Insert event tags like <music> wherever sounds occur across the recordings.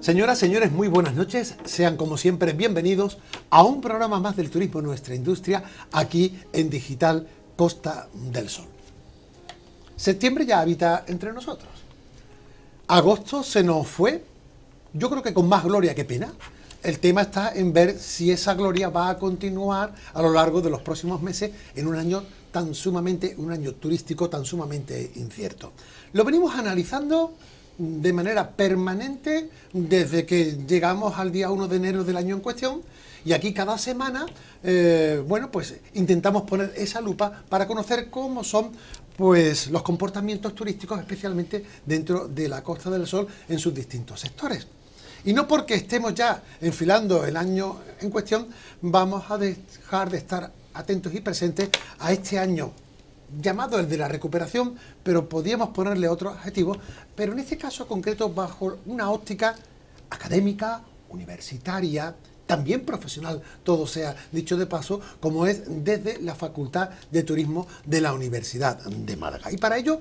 Señoras, señores, muy buenas noches. Sean como siempre bienvenidos a un programa más del turismo en nuestra industria aquí en Digital Costa del Sol. Septiembre ya habita entre nosotros. Agosto se nos fue, yo creo que con más gloria que pena. El tema está en ver si esa gloria va a continuar a lo largo de los próximos meses en un año tan sumamente, un año turístico tan sumamente incierto. Lo venimos analizando de manera permanente desde que llegamos al día 1 de enero del año en cuestión y aquí cada semana, eh, bueno, pues intentamos poner esa lupa para conocer cómo son pues los comportamientos turísticos, especialmente dentro de la Costa del Sol en sus distintos sectores. Y no porque estemos ya enfilando el año en cuestión, vamos a dejar de estar atentos y presentes a este año llamado el de la recuperación, pero podíamos ponerle otro adjetivo... pero en este caso concreto bajo una óptica académica, universitaria, también profesional, todo sea dicho de paso, como es desde la Facultad de Turismo de la Universidad de Málaga. Y para ello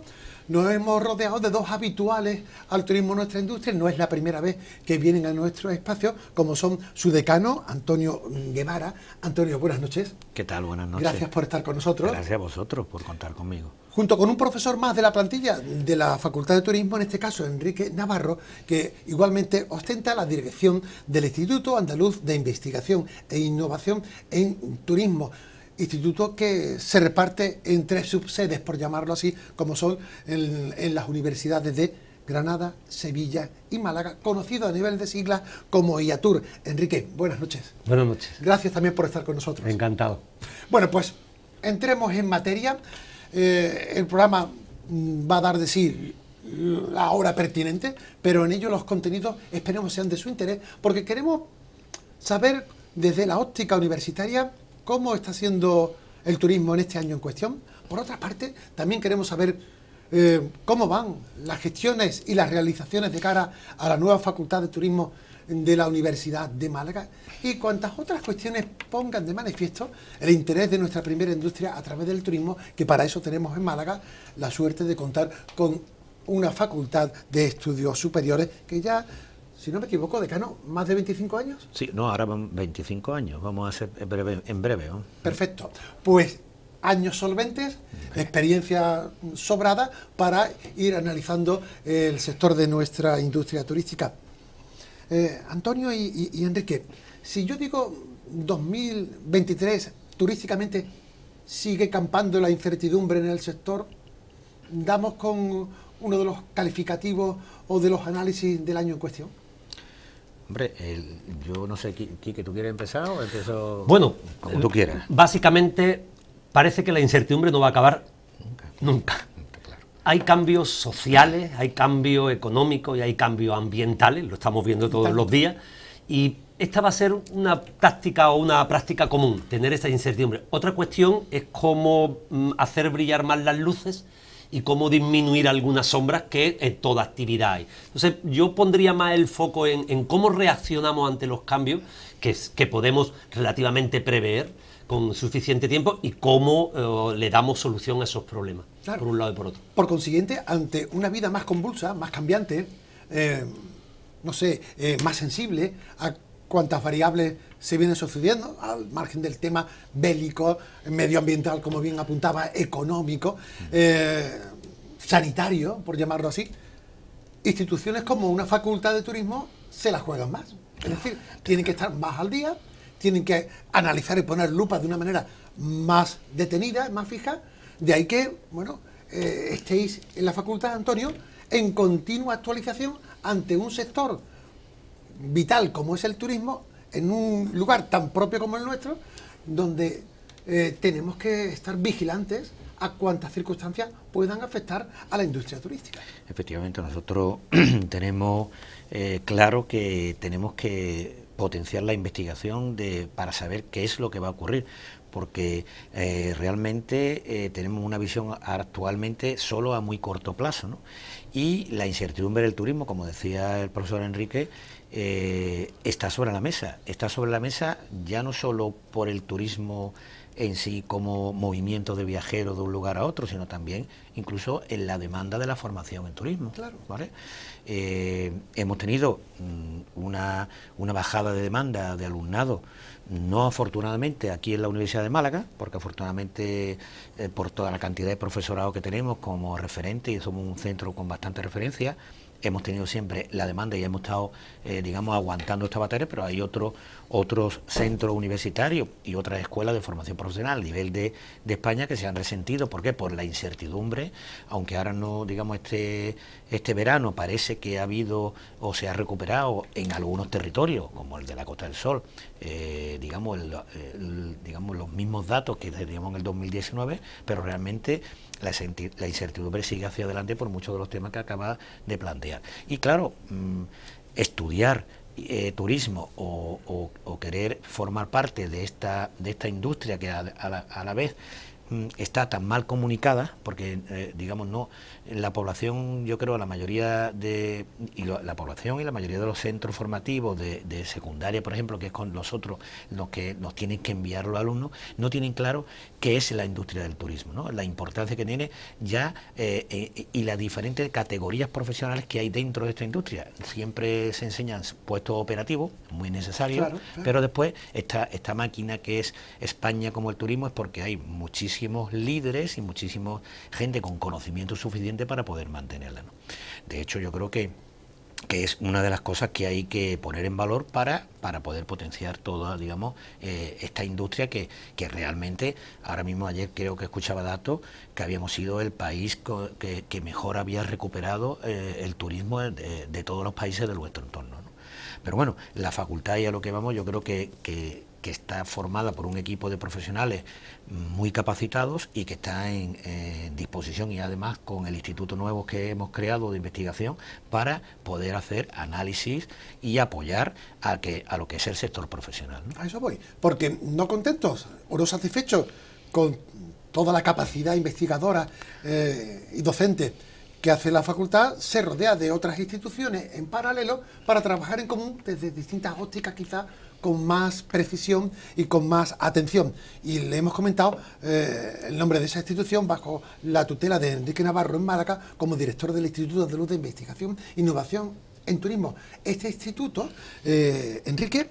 nos hemos rodeado de dos habituales al turismo en nuestra industria. No es la primera vez que vienen a nuestro espacio, como son su decano, Antonio Guevara. Antonio, buenas noches. ¿Qué tal? Buenas noches. Gracias por estar con nosotros. Gracias a vosotros por contar conmigo. Junto con un profesor más de la plantilla de la Facultad de Turismo, en este caso Enrique Navarro, que igualmente ostenta la dirección del Instituto Andaluz de Investigación e Innovación en Turismo instituto que se reparte en tres subsedes, por llamarlo así, como son en, las universidades de Granada, Sevilla y Málaga, conocido a nivel de siglas como IATUR. Enrique, buenas noches. Buenas noches. Gracias también por estar con nosotros. Encantado. Bueno, pues entremos en materia. Eh, el programa mm, va a dar de sí la hora pertinente, pero en ello los contenidos esperemos sean de su interés, porque queremos saber desde la óptica universitaria cómo está siendo el turismo en este año en cuestión. Por otra parte, también queremos saber eh, cómo van las gestiones y las realizaciones de cara a la nueva Facultad de Turismo de la Universidad de Málaga y cuantas otras cuestiones pongan de manifiesto el interés de nuestra primera industria a través del turismo, que para eso tenemos en Málaga la suerte de contar con una facultad de estudios superiores que ya si no me equivoco, decano, más de 25 años. Sí, no, ahora van 25 años, vamos a ser en breve. Perfecto. Pues años solventes, experiencia sobrada para ir analizando el sector de nuestra industria turística. Eh, Antonio y, y, Enrique, si yo digo 2023 turísticamente sigue campando la incertidumbre en el sector, damos con uno de los calificativos o de los análisis del año en cuestión. Hombre, yo no sé, Quique, ¿tú quieres empezar o empiezo...? Bueno, como tú quieras. Básicamente, parece que la incertidumbre no va a acabar nunca. Hay cambios sociales, hay cambios económicos y hay cambios ambientales, lo estamos viendo todos los días, y esta va a ser una táctica o una práctica común, tener esa incertidumbre. Otra cuestión es cómo mm, hacer brillar más las luces y cómo disminuir algunas sombras que en toda actividad hay. Entonces yo pondría más el foco en, cómo reaccionamos ante los cambios que, que podemos relativamente prever con suficiente tiempo y cómo eh, le damos solución a esos problemas, por un lado y por otro. Por consiguiente, ante una vida más convulsa, más cambiante, eh, no sé, eh, más sensible a cuantas variables se viene sucediendo, al margen del tema bélico, medioambiental, como bien apuntaba, económico, eh, sanitario, por llamarlo así, instituciones como una facultad de turismo se la juegan más. Es decir, tienen que estar más al día, tienen que analizar y poner lupa de una manera más detenida, más fija. De ahí que, bueno, eh, estéis en la facultad, Antonio, en continua actualización ante un sector vital como es el turismo en un lugar tan propio como el nuestro, donde eh, tenemos que estar vigilantes a cuántas circunstancias puedan afectar a la industria turística. Efectivamente, nosotros <clears throat> tenemos eh, claro que tenemos que potenciar la investigación de, para saber qué es lo que va a ocurrir, porque eh, realmente tenemos una visión actualmente solo a muy corto plazo. ¿no? y la incertidumbre del turismo, como decía el profesor Enrique, eh, está sobre la mesa. Está sobre la mesa ya no solo por el turismo en sí como movimiento de viajero de un lugar a otro, sino también incluso en la demanda de la formación en turismo. Eh, hemos tenido mm, una, una bajada de demanda de alumnado no afortunadamente aquí en la Universidad de Málaga, porque afortunadamente eh, por toda la cantidad de profesorado que tenemos como referente, y somos un centro con bastante referencia, hemos tenido siempre la demanda y hemos estado, eh, digamos, aguantando esta batalla, pero hay otro, otros centros universitarios y otras escuelas de formación profesional a nivel de, España que se han resentido. ¿Por qué? Por la incertidumbre, aunque ahora no, digamos, este, este verano parece que ha habido o se ha recuperado en algunos territorios, como el de la Costa del Sol, eh, digamos, digamos, los mismos datos que teníamos en el 2019, pero realmente la, incertidumbre sigue hacia adelante por muchos de los temas que acaba de plantear. Y claro, mm, estudiar eh, turismo o, querer formar parte de esta, de esta industria que a la vez Mm, está tan mal comunicada, porque eh, digamos no, la población, yo creo la mayoría de y la población y la mayoría de los centros formativos de, secundaria, por ejemplo, que es con nosotros los que nos tienen que enviar los alumnos, no tienen claro qué es la industria del turismo, ¿no? la importancia que tiene ya eh, eh, y las diferentes categorías profesionales que hay dentro de esta industria. Siempre se enseñan puestos operativos, muy necesarios, pero después esta, esta máquina que es España como el turismo es porque hay muchísimas muchísimos líderes y muchísima gente con conocimiento suficiente para poder mantenerla. De hecho, yo creo que es una de las cosas que hay que poner en valor para, para poder potenciar toda, digamos, eh, esta industria que, realmente, ahora mismo ayer creo que escuchaba datos, que habíamos sido el país que, mejor había recuperado eh, el turismo de, todos los países de nuestro entorno. Pero bueno, la facultad y a lo que vamos, yo creo que que está formada por un equipo de profesionales muy capacitados y que está en, disposición y además con el instituto nuevo que hemos creado de investigación para poder hacer análisis y apoyar a, que, a lo que es el sector profesional. A eso voy, porque no contentos o no satisfechos con toda la capacidad investigadora eh, y docente que hace la facultad se rodea de otras instituciones en paralelo para trabajar en común desde distintas ópticas quizás con más precisión y con más atención. Y le hemos comentado eh, el nombre de esa institución bajo la tutela de Enrique Navarro en Málaga como director del Instituto de Luz de Investigación, e Innovación en Turismo. Este instituto, eh, Enrique,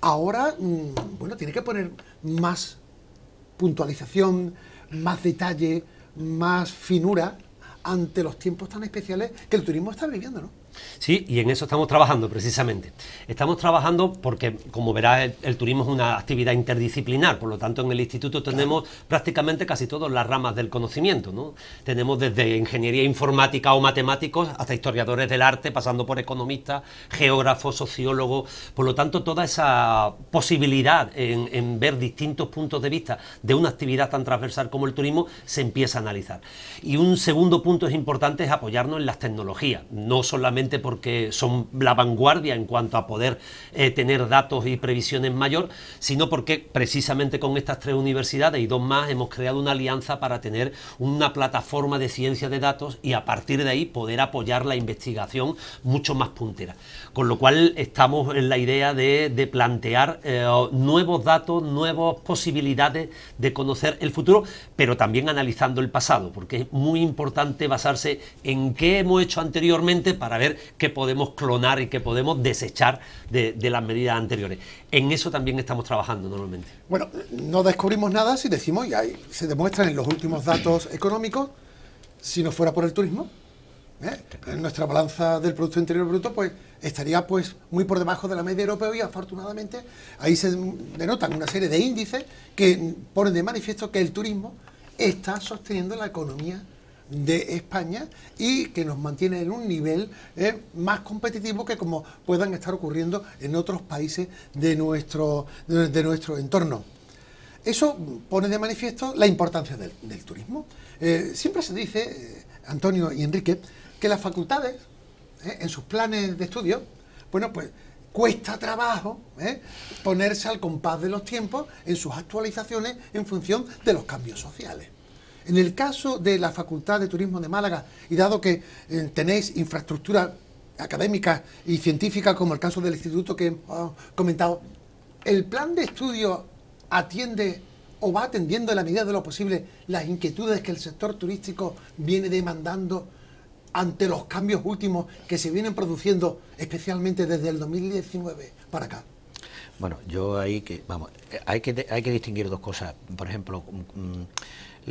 ahora mm, bueno, tiene que poner más puntualización, más detalle, más finura ante los tiempos tan especiales que el turismo está viviendo, ¿no? Sí, y en eso estamos trabajando precisamente. Estamos trabajando porque, como verás, el, turismo es una actividad interdisciplinar, por lo tanto en el instituto tenemos prácticamente casi todas las ramas del conocimiento. Tenemos desde ingeniería informática o matemáticos hasta historiadores del arte, pasando por economistas, geógrafos, sociólogos, por lo tanto toda esa posibilidad en, en ver distintos puntos de vista de una actividad tan transversal como el turismo se empieza a analizar. Y un segundo punto es importante es apoyarnos en las tecnologías, no solamente porque son la vanguardia en cuanto a poder eh, tener datos y previsiones mayor, sino porque precisamente con estas tres universidades y dos más hemos creado una alianza para tener una plataforma de ciencia de datos y a partir de ahí poder apoyar la investigación mucho más puntera. Con lo cual estamos en la idea de, plantear eh, nuevos datos, nuevas posibilidades de conocer el futuro, pero también analizando el pasado, porque es muy importante basarse en qué hemos hecho anteriormente para ver que podemos clonar y que podemos desechar de, las medidas anteriores. En eso también estamos trabajando normalmente. Bueno, no descubrimos nada si decimos, y ahí se demuestran en los últimos datos <clears throat> económicos, si no fuera por el turismo, ¿eh? nuestra balanza del Producto Interior Bruto, pues estaría pues muy por debajo de la media europea y afortunadamente ahí se denotan una serie de índices que ponen de manifiesto que el turismo está sosteniendo la economía de España y que nos mantiene en un nivel eh, más competitivo que como puedan estar ocurriendo en otros países de nuestro, de, nuestro entorno. Eso pone de manifiesto la importancia del, turismo. Eh, siempre se dice, eh, Antonio y Enrique, que las facultades, en sus planes de estudio, bueno, pues cuesta trabajo ponerse al compás de los tiempos en sus actualizaciones en función de los cambios sociales. En el caso de la Facultad de Turismo de Málaga, y dado que eh, tenéis infraestructura académica y científica, como el caso del instituto que hemos comentado, ¿el plan de estudio atiende o va atendiendo en la medida de lo posible las inquietudes que el sector turístico viene demandando ante los cambios últimos que se vienen produciendo, especialmente desde el 2019 para acá? Bueno, yo ahí que, vamos, eh, hay que, hay que distinguir dos cosas. Por ejemplo, mm, mm,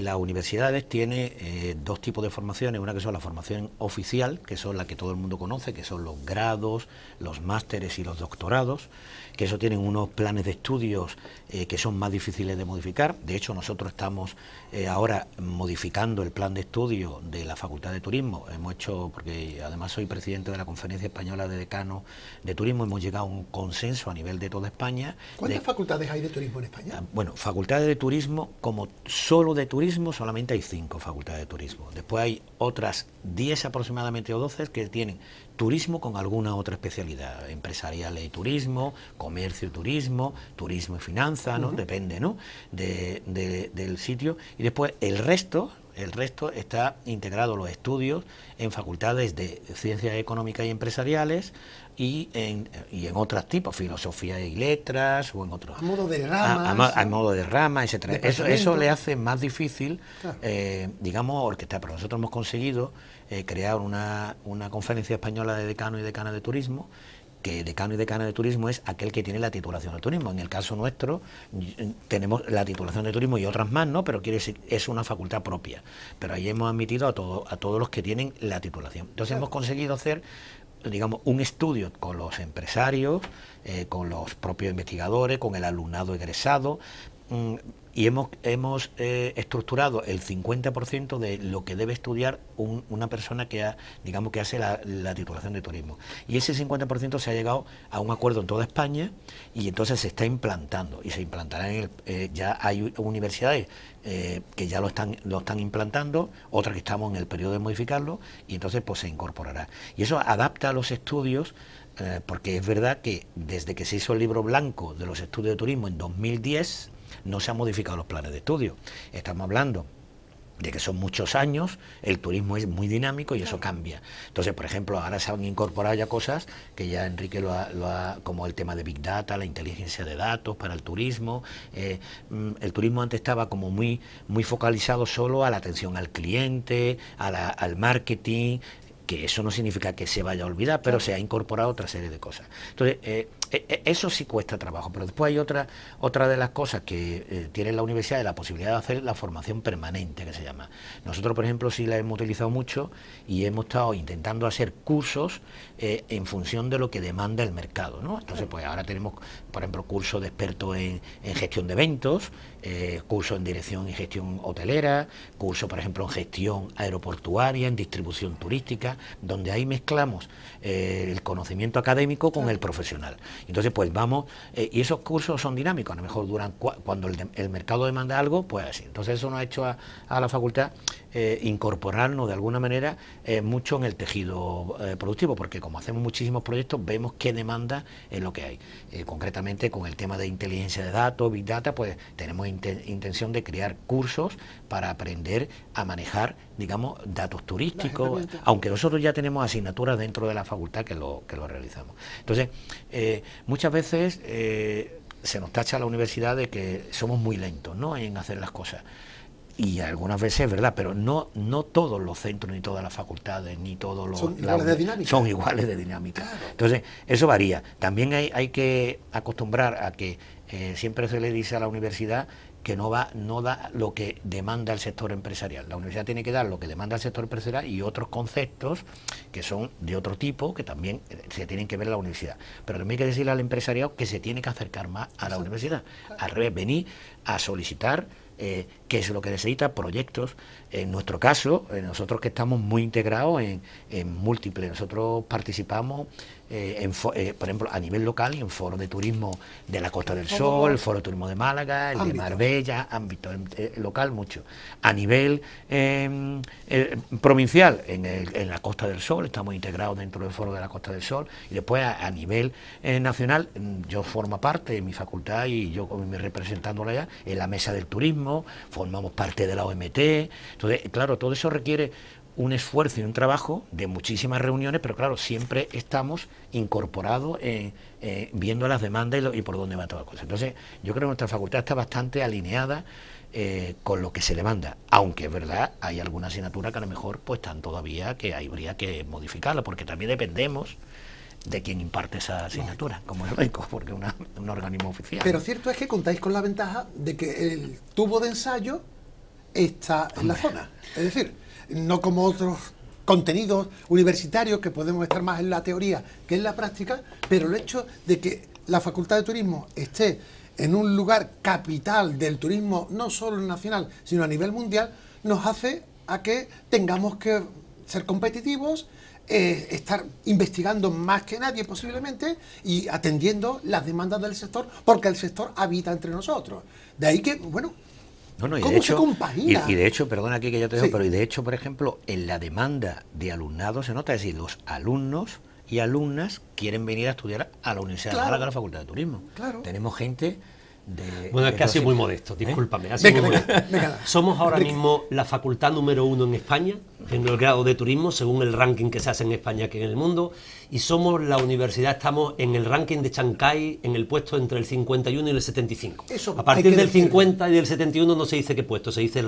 las universidades tienen eh, dos tipos de formaciones, una que son la formación oficial, que son la que todo el mundo conoce, que son los grados, los másteres y los doctorados, que eso tienen unos planes de estudios eh, que son más difíciles de modificar. De hecho, nosotros estamos eh, ahora, modificando el plan de estudio de la Facultad de Turismo, hemos hecho, porque además soy presidente de la Conferencia Española de Decanos de Turismo, hemos llegado a un consenso a nivel de toda España. ¿Cuántas facultades hay de turismo en España? Ah, bueno, facultades de turismo, como solo de turismo, solamente hay cinco facultades de turismo. Después hay otras 10 aproximadamente o 12 que tienen turismo con alguna otra especialidad, ...empresariales y turismo, comercio y turismo, turismo y finanzas, ¿no? Depende, ¿no? de, del sitio y después el resto, el resto está integrado los estudios en facultades de ciencias económicas y empresariales y en, otros tipos, filosofía y letras o en otros. A modo de rama. A, modo de rama, etcétera. Eso, le hace más difícil, eh, digamos, orquestar. Pero nosotros hemos conseguido eh, crear una, una conferencia española de decano y decana de turismo que decano y decana de turismo es aquel que tiene la titulación de turismo. En el caso nuestro eh, tenemos la titulación de turismo y otras más, ¿no? Pero quiere decir, es una facultad propia. Pero ahí hemos admitido a, a todos los que tienen la titulación. Entonces hemos conseguido hacer digamos, un estudio con los empresarios, eh, con los propios investigadores, con el alumnado egresado, mm, y hemos, eh, estructurado el 50% de lo que debe estudiar una persona que ha, digamos que hace la, titulación de turismo. Y ese 50% se ha llegado a un acuerdo en toda España y entonces se está implantando y se implantará en el, eh, ya hay universidades eh, que ya lo están, lo están implantando, otras que estamos en el periodo de modificarlo y entonces pues se incorporará. Y eso adapta a los estudios porque es verdad que desde que se hizo el libro blanco de los estudios de turismo en 2010, no se han modificado los planes de estudio. Estamos hablando de que son muchos años, el turismo es muy dinámico y eso cambia. Entonces, por ejemplo, ahora se han incorporado ya cosas que ya Enrique lo ha, como el tema de Big Data, la inteligencia de datos para el turismo. Eh, mm, el turismo antes estaba como muy, muy focalizado solo a la atención al cliente, al marketing, que eso no significa que se vaya a olvidar, pero se ha incorporado otra serie de cosas. Entonces, eh, eh, eh, eso sí cuesta trabajo, pero después hay otra, otra de las cosas que eh, tiene la universidad, es la posibilidad de hacer la formación permanente, que se llama. Nosotros, por ejemplo, sí la hemos utilizado mucho y hemos estado intentando hacer cursos en función de lo que demanda el mercado. Entonces, pues ahora tenemos, por ejemplo, cursos de experto en, gestión de eventos, cursos en dirección y gestión hotelera, cursos, por ejemplo, en gestión aeroportuaria, en distribución turística, donde ahí mezclamos el conocimiento académico con el profesional. Entonces, pues vamos, eh, y esos cursos son dinámicos, a lo mejor duran, cuando el, mercado demanda algo, pues así. Entonces, eso nos ha hecho a la facultad eh, incorporarnos de alguna manera eh, mucho en el tejido eh, productivo, porque como hacemos muchísimos proyectos, vemos qué demanda es lo que hay. concretamente con el tema de inteligencia de datos, Big Data, pues tenemos intención de crear cursos para aprender a manejar, digamos, datos turísticos, aunque nosotros ya tenemos asignaturas dentro de la facultad que lo, que lo realizamos. Entonces, muchas veces se nos tacha a la universidad de que somos muy lentos ¿no? en hacer las cosas y algunas veces, es ¿verdad? Pero no, no todos los centros, ni todas las facultades, ni todos los... Son iguales de dinámica. Son iguales de dinámica. Entonces, eso varía. También hay, que acostumbrar a que eh, siempre se le dice a la universidad que no, va, no da lo que demanda el sector empresarial. La universidad tiene que dar lo que demanda el sector empresarial y otros conceptos que son de otro tipo, que también eh, se tienen que ver en la universidad. Pero también hay que decirle al empresariado que se tiene que acercar más a la universidad. Al revés, venir a solicitar eh, que es lo que necesita proyectos. En nuestro caso, eh, nosotros que estamos muy integrados en, múltiples, nosotros participamos, eh, eh, por ejemplo, a nivel local en foros de turismo de la Costa del Sol, el Foro de Turismo de Málaga, el de Marbella, ámbito local mucho. A nivel em, provincial, en, la Costa del Sol, estamos integrados dentro del foro de la Costa del Sol y después a, nivel nacional, mm, yo formo parte de mi facultad y yo me representándola allá en la mesa del turismo, formamos parte de la OMT. Entonces, claro, todo eso requiere un esfuerzo y un trabajo de muchísimas reuniones, pero claro, siempre estamos incorporados en eh, eh, viendo las demandas y, por dónde va toda la cosa. Entonces, yo creo que nuestra facultad está bastante alineada eh, con lo que se demanda, aunque es verdad, hay alguna asignatura que a lo mejor pues están todavía que habría que modificarla, porque también dependemos de quien imparte esa asignatura, como el RECO, porque es un organismo oficial. Pero cierto es que contáis con la ventaja de que el tubo de ensayo está en la zona. Es decir, no como otros contenidos universitarios que podemos estar más en la teoría que en la práctica, pero el hecho de que la Facultad de Turismo esté en un lugar capital del turismo, no solo nacional, sino a nivel mundial, nos hace a que tengamos que ser competitivos eh, estar investigando más que nadie posiblemente y atendiendo las demandas del sector, porque el sector habita entre nosotros. De ahí que, bueno, no, y de hecho, se Y, de hecho, perdona aquí que yo te digo... pero y de hecho, por ejemplo, en la demanda de alumnado se nota, es decir, los alumnos y alumnas quieren venir a estudiar a la Universidad de a la Facultad de Turismo. Claro. Tenemos gente bueno, es que ha sido muy modesto, ¿Eh? discúlpame. muy Somos ahora mismo la facultad número uno en España en el grado de turismo, según el ranking que se hace en España que en el mundo y somos la universidad, estamos en el ranking de Chancay en el puesto entre el 51 y el 75. Eso a partir del 50 y del 71 no se dice qué puesto, se dice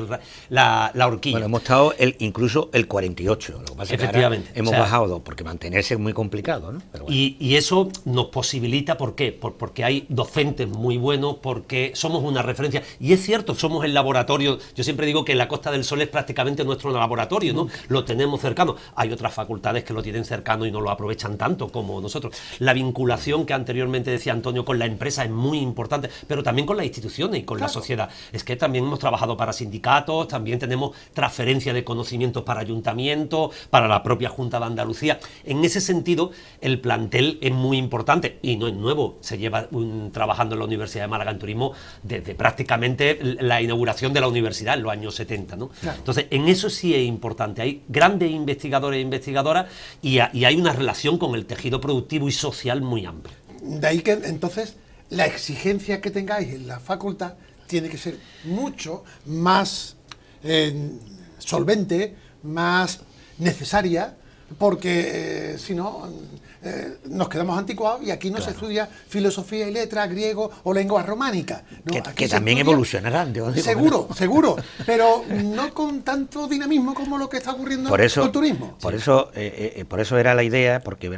la, la, horquilla. Bueno, hemos estado el, incluso el 48. Lo que pasa Efectivamente. Que hemos bajado dos, porque mantenerse es muy complicado. y, eso nos posibilita, ¿por qué? porque hay docentes muy buenos, porque somos una referencia. Y es cierto, somos el laboratorio. Yo siempre digo que la Costa del Sol es prácticamente nuestro laboratorio, ¿no? Lo tenemos cercano. Hay otras facultades que lo tienen cercano y no lo aprovechan tanto como nosotros. La vinculación que anteriormente decía Antonio con la empresa es muy importante, pero también con las instituciones y con la sociedad. Es que también hemos trabajado para sindicatos, también tenemos transferencia de conocimientos para ayuntamientos, para la propia Junta de Andalucía. En ese sentido, el plantel es muy importante y no es nuevo. Se lleva trabajando en la Universidad de Málaga en Turismo desde prácticamente la inauguración de la universidad en los años 70. Entonces, en eso sí es importante. Hay grandes investigadores e investigadoras y, y hay una relación con el tejido productivo y social muy amplio. De ahí que entonces la exigencia que tengáis en la facultad tiene que ser mucho más eh, solvente, más necesaria porque eh, si no, eh, nos quedamos anticuados y aquí no se estudia filosofía y letras, griego o lengua románica. que, también evolucionarán. seguro, seguro, <laughs> pero no con tanto dinamismo como lo que está ocurriendo por en el turismo. Por, eso, eh, por eso era la idea, porque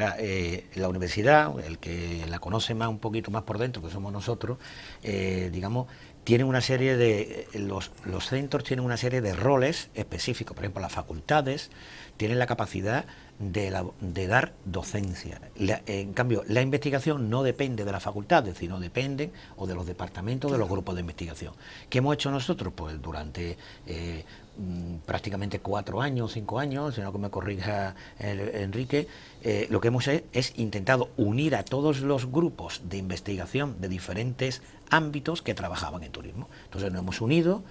la universidad, el que la conoce más un poquito más por dentro, que somos nosotros, digamos, tiene una serie de los, los centros tienen una serie de roles específicos, por ejemplo las facultades tienen la capacidad de, dar docencia. en cambio, la investigación no depende de las facultades, sino depende o de los departamentos, de los grupos de investigación. ¿Qué hemos hecho nosotros? Pues durante eh, mm, prácticamente cuatro años, cinco años, si no que me corrija Enrique, eh, lo que hemos hecho es intentado unir a todos los grupos de investigación de diferentes ámbitos que trabajaban en turismo. Entonces nos hemos unido,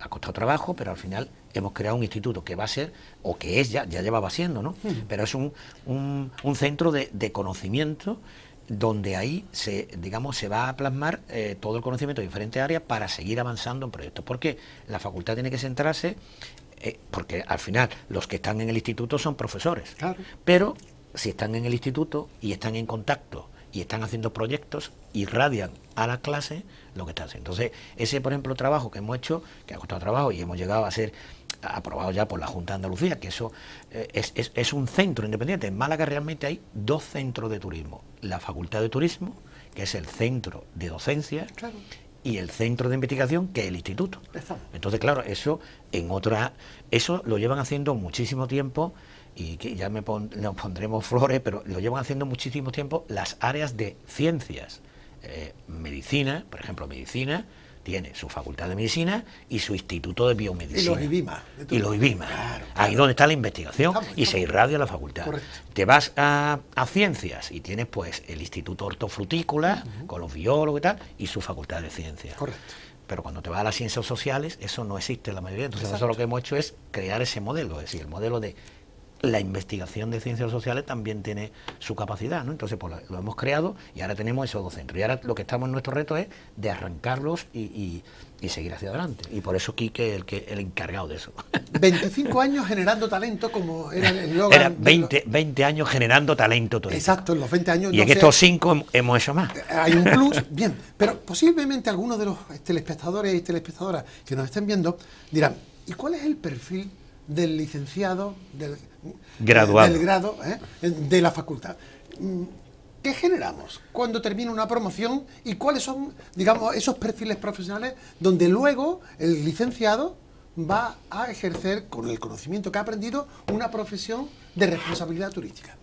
ha costado trabajo, pero al final hemos creado un instituto que va a ser, o que es ya, ya llevaba siendo, ¿no? Pero es un, centro de, conocimiento donde ahí se, digamos, se va a plasmar eh, todo el conocimiento de diferentes áreas para seguir avanzando en proyectos. Porque la facultad tiene que centrarse, eh, porque al final los que están en el instituto son profesores, pero si están en el instituto y están en contacto y están haciendo proyectos, irradian a la clase lo que están haciendo. Entonces, ese, por ejemplo, trabajo que hemos hecho, que ha costado trabajo y hemos llegado a ser aprobado ya por la Junta de Andalucía, que eso eh, es, un centro independiente. En Málaga realmente hay dos centros de turismo, la Facultad de Turismo, que es el centro de docencia, y el centro de investigación, que es el instituto. Entonces, claro, eso en otra, eso lo llevan haciendo muchísimo tiempo y que ya me nos pondremos flores, pero lo llevan haciendo muchísimo tiempo las áreas de ciencias. Eh, medicina, por ejemplo, medicina, tiene su facultad de medicina y su instituto de biomedicina. Y los IBIMA. Y los IBIMA. Ahí donde está la investigación y se irradia la facultad. Te vas a, ciencias y tienes pues el instituto hortofrutícola con los biólogos y tal y su facultad de ciencias. Correcto. Pero cuando te vas a las ciencias sociales, eso no existe en la mayoría. Entonces, eso lo que hemos hecho es crear ese modelo, es decir, el modelo de la investigación de ciencias sociales también tiene su capacidad, ¿no? Entonces, pues lo, hemos creado y ahora tenemos esos dos centros. Y ahora lo que estamos en nuestro reto es de arrancarlos y, seguir hacia adelante. Y por eso Quique es el, que, el encargado de eso. 25 <laughs> años generando talento, como era el logo Era 20, años generando talento todo. Exacto, en los 20 años. Y en estos 5 hemos hecho más. Hay un plus, <laughs> bien. Pero posiblemente algunos de los telespectadores y telespectadoras que nos estén viendo dirán, ¿y cuál es el perfil del licenciado, del, Graduado. del grado, ¿eh? de la facultad. Mm, ¿Qué generamos cuando termina una promoción y cuáles son, digamos, esos perfiles profesionales donde luego el licenciado va a ejercer, con el conocimiento que ha aprendido, una profesión de responsabilidad turística?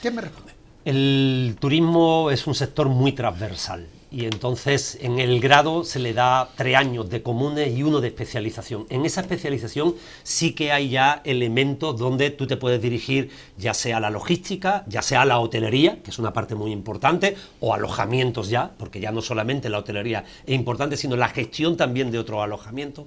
¿Quién me responde? El turismo es un sector muy transversal y entonces en el grado se le da tres años de comunes y uno de especialización. En esa especialización sí que hay ya elementos donde tú te puedes dirigir ya sea a la logística, ya sea a la hotelería, que es una parte muy importante, o alojamientos ya, porque ya no solamente la hotelería es importante, sino la gestión también de otros alojamientos.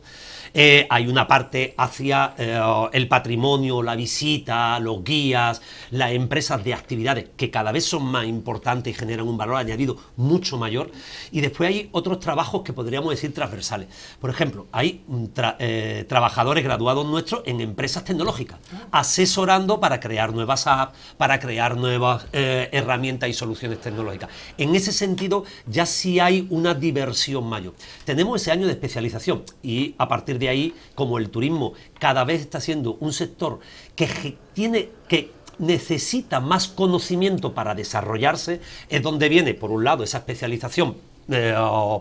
Eh, hay una parte hacia eh, el patrimonio, la visita, los guías, las empresas de actividades, que cada vez son más importantes y generan un valor añadido mucho mayor y después hay otros trabajos que podríamos decir transversales. Por ejemplo, hay mm, eh, trabajadores graduados nuestros en empresas tecnológicas, ah. asesorando para crear nuevas apps, para crear nuevas eh, herramientas y soluciones tecnológicas. En ese sentido, ya sí hay una diversión mayor. Tenemos ese año de especialización y a partir de ahí, como el turismo cada vez está siendo un sector que tiene que necesita más conocimiento para desarrollarse, es donde viene, por un lado, esa especialización eh,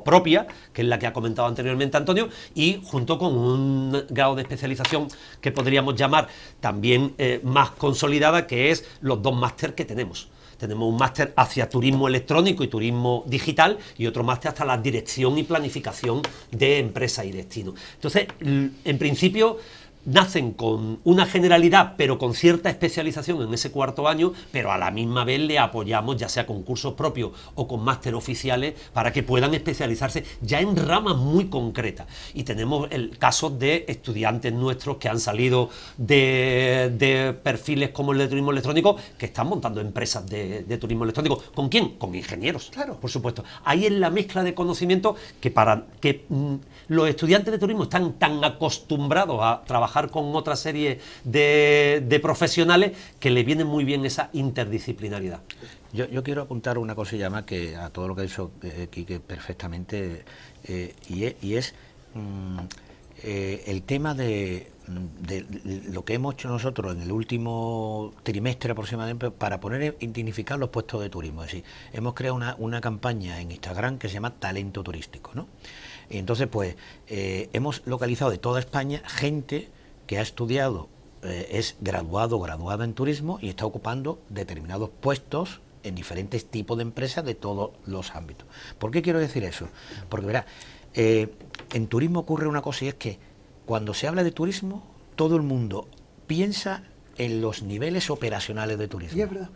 propia, que es la que ha comentado anteriormente Antonio, y junto con un grado de especialización que podríamos llamar también eh, más consolidada, que es los dos máster que tenemos. Tenemos un máster hacia turismo electrónico y turismo digital y otro máster hasta la dirección y planificación de empresa y destino. Entonces, en principio, nacen con una generalidad, pero con cierta especialización en ese cuarto año, pero a la misma vez le apoyamos, ya sea con cursos propios o con máster oficiales, para que puedan especializarse ya en ramas muy concretas. Y tenemos el caso de estudiantes nuestros que han salido de, perfiles como el de turismo electrónico, que están montando empresas de, turismo electrónico. ¿Con quién? Con ingenieros, claro. por supuesto. Ahí es la mezcla de conocimiento que para que mm, los estudiantes de turismo están tan acostumbrados a trabajar con otra serie de, profesionales que le viene muy bien esa interdisciplinaridad. Yo, quiero apuntar una cosilla más que a todo lo que ha dicho Kike eh, perfectamente, eh, y es, mm, eh, el tema mm, de, lo que hemos hecho nosotros en el último trimestre aproximadamente para poner en dignificar los puestos de turismo. Es decir, hemos creado una, campaña en Instagram que se llama Talento Turístico. entonces, pues, hemos localizado de toda España gente que ha estudiado, eh, es graduado o graduada en turismo y está ocupando determinados puestos en diferentes tipos de empresas de todos los ámbitos. ¿Por qué quiero decir eso? Porque verá, eh, en turismo ocurre una cosa y es que cuando se habla de turismo, todo el mundo piensa en los niveles operacionales de turismo. Y es verdad.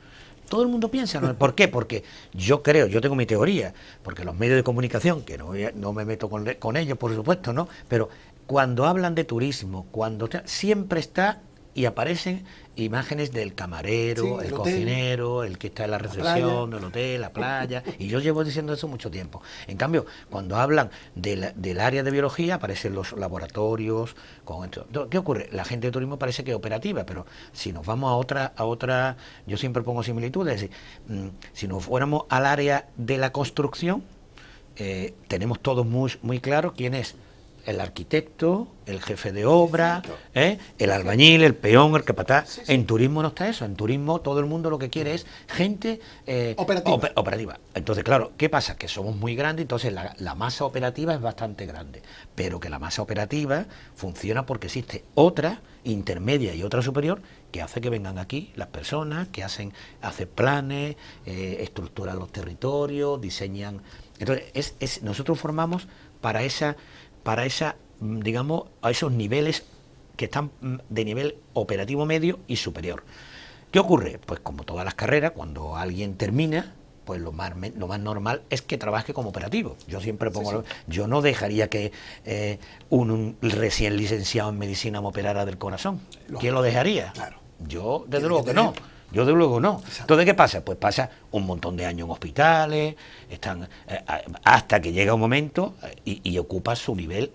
Todo el mundo piensa, ¿no? ¿por qué? Porque yo creo, yo tengo mi teoría, porque los medios de comunicación, que no, me meto con, ellos, por supuesto, ¿no? Pero cuando hablan de turismo, cuando siempre está y aparecen imágenes del camarero, el, cocinero, el que está en la recepción, del hotel, la playa, y yo llevo diciendo eso mucho tiempo. En cambio, cuando hablan del área de biología, aparecen los laboratorios, ¿qué ocurre? La gente de turismo parece que es operativa, pero si nos vamos a otra, a otra, yo siempre pongo similitudes, mm, si nos fuéramos al área de la construcción, eh, tenemos todos muy, muy claro quién es el arquitecto, el jefe de obra, ¿eh? el albañil, el peón, el capataz. En turismo no está eso. En turismo todo el mundo lo que quiere es gente eh, operativa. Entonces, claro, ¿qué pasa? Que somos muy grandes, entonces la, masa operativa es bastante grande. Pero que la masa operativa funciona porque existe otra intermedia y otra superior que hace que vengan aquí las personas, que hacen, hacen planes, eh, estructuran los territorios, diseñan. Entonces, nosotros formamos para esa para esa, mm, digamos, a esos niveles que están mm, de nivel operativo medio y superior. ¿Qué ocurre? Pues como todas las carreras, cuando alguien termina, pues lo más, lo más normal es que trabaje como operativo. Yo siempre pongo, yo no dejaría que eh, un, recién licenciado en medicina me operara del corazón. ¿Quién lo dejaría? Claro. Yo, desde luego que no. Yo de luego no. Entonces, ¿qué pasa? Pues pasa un montón de años en hospitales, están eh, hasta que llega un momento eh, y, ocupa su nivel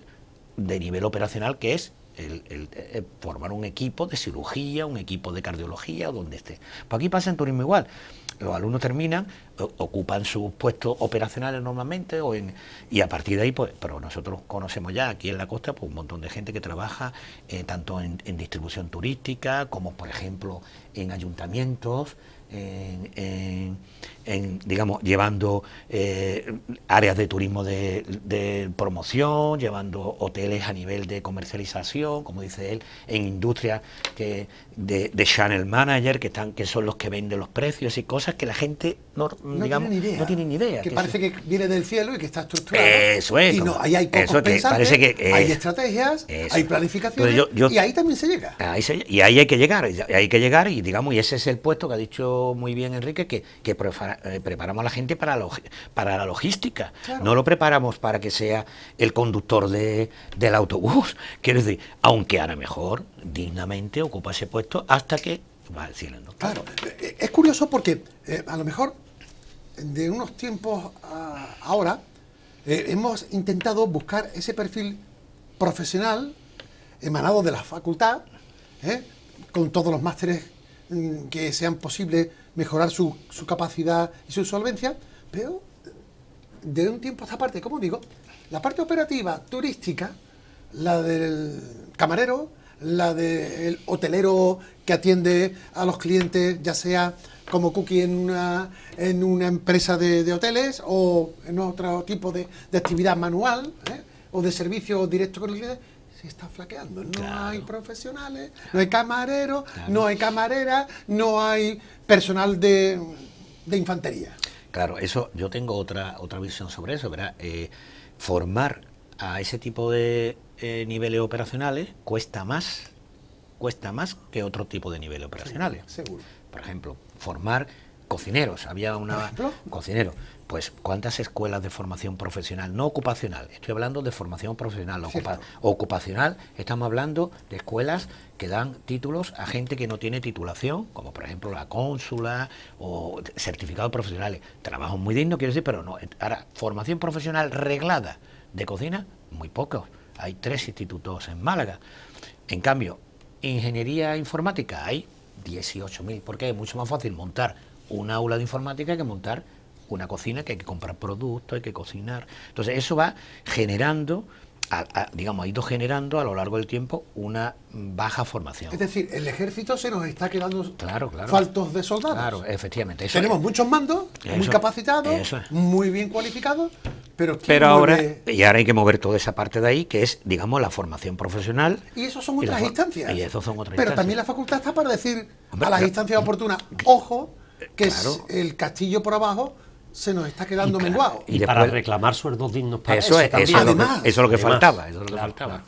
de nivel operacional que es eh, formar un equipo de cirugía, un equipo de cardiología o donde esté. Pues aquí pasa en turismo igual los alumnos terminan, ocupan sus puestos operacionales normalmente o en, y a partir de ahí, pues, pero nosotros conocemos ya aquí en la costa pues, un montón de gente que trabaja eh, tanto en distribución turística como, por ejemplo, en ayuntamientos, en, digamos, llevando eh, áreas de turismo de, promoción, llevando hoteles a nivel de comercialización, como dice él, en industrias que, de, channel manager, que están, que son los que venden los precios y cosas que la gente no, tiene, ni idea, no tiene ni idea. Que, parece que viene del cielo y que está estructurado. Eso es. Y no, ahí hay hay estrategias, hay planificaciones y ahí también se llega. y ahí hay que llegar, hay que llegar y digamos, y ese es el puesto que ha dicho muy bien Enrique, que, eh, preparamos a la gente para, para la logística. No lo preparamos para que sea el conductor del autobús. <laughs> Quiero decir, aunque a mejor dignamente ocupa ese puesto hasta que va al cielo. Claro, eh, eh, es curioso porque a lo mejor de unos tiempos ahora hemos intentado buscar ese perfil profesional emanado de la facultad, con todos los másteres Mm, que sean posibles mejorar su, capacidad y su solvencia, pero de un tiempo a esta parte, como digo, la parte operativa turística, la del camarero, la del hotelero que atiende a los clientes, ya sea como cookie en una, en una empresa de, hoteles o en otro tipo de, actividad manual ¿eh? o de servicio directo con el cliente, se está flaqueando. No hay profesionales, no hay camareros, no hay camareras, no hay personal de, infantería. Claro, eso yo tengo otra, otra visión sobre eso, ¿verdad? Eh, formar a ese tipo de eh, niveles operacionales cuesta más, cuesta más que otro tipo de niveles operacionales. seguro. Por ejemplo, formar cocineros, había una cocinero. Pues cuántas escuelas de formación profesional, no ocupacional, estoy hablando de formación profesional, ocupacional, estamos hablando de escuelas que dan títulos a gente que no tiene titulación, como por ejemplo la cónsula o certificados profesionales. Trabajo muy digno, quiero decir, pero no. Ahora, formación profesional reglada de cocina, muy pocos. Hay tres institutos en Málaga. En cambio, ingeniería informática, hay 18.000, porque es mucho más fácil montar ...una aula de informática, hay que montar una cocina, que hay que comprar productos, hay que cocinar. Entonces eso va generando... digamos, ha ido generando a lo largo del tiempo una baja formación. Es decir, el ejército se nos está quedando claro, claro. faltos de soldados. Claro, efectivamente. Tenemos muchos mandos, muy capacitados, muy bien cualificados, pero... Pero ahora, y ahora hay que mover toda esa parte de ahí, que es, digamos, la formación profesional. Y eso son otras instancias. Y eso son otras Pero también la facultad está para decir a las instancias oportunas, ojo, que es el castillo por abajo se nos está quedando menguado. Y, para reclamar sueldos dignos para eso, eso, es, eso, lo, que faltaba. Eso es lo que faltaba.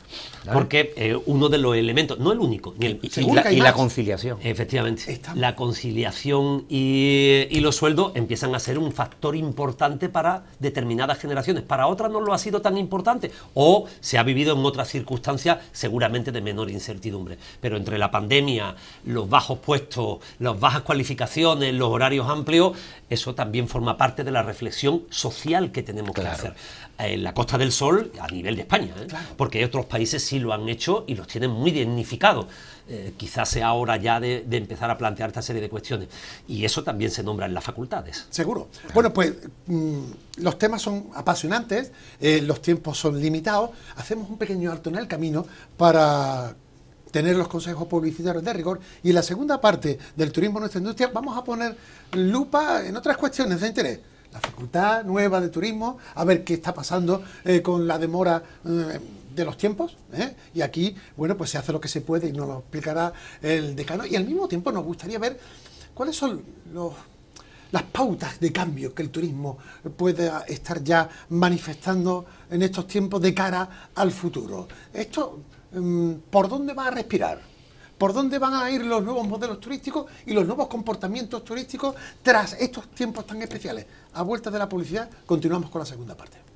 Porque eh, uno de los elementos, no el único, ni el, y, la, conciliación. Efectivamente. La conciliación y, los sueldos empiezan a ser un factor importante para determinadas generaciones. Para otras no lo ha sido tan importante. O se ha vivido en otras circunstancias seguramente de menor incertidumbre. Pero entre la pandemia, los bajos puestos, las bajas cualificaciones, los horarios amplios, eso también forma parte de la reflexión social que tenemos que hacer. En la Costa del Sol, a nivel de España, ¿eh? porque otros países sí lo han hecho y los tienen muy dignificados. Eh, quizás sea hora ya de, empezar a plantear esta serie de cuestiones. Y eso también se nombra en las facultades. Seguro. Bueno, pues mm, los temas son apasionantes, eh, los tiempos son limitados. Hacemos un pequeño alto en el camino para tener los consejos publicitarios de rigor. Y en la segunda parte del turismo en nuestra industria vamos a poner lupa en otras cuestiones de interés. La facultad nueva de turismo, a ver qué está pasando eh, con la demora eh, de los tiempos. Eh. Y aquí, bueno, pues se hace lo que se puede y nos lo explicará el decano. Y al mismo tiempo nos gustaría ver cuáles son los las pautas de cambio que el turismo pueda estar ya manifestando en estos tiempos de cara al futuro. Esto Mm, por dónde va a respirar, por dónde van a ir los nuevos modelos turísticos y los nuevos comportamientos turísticos tras estos tiempos tan especiales. A vuelta de la publicidad, continuamos con la segunda parte.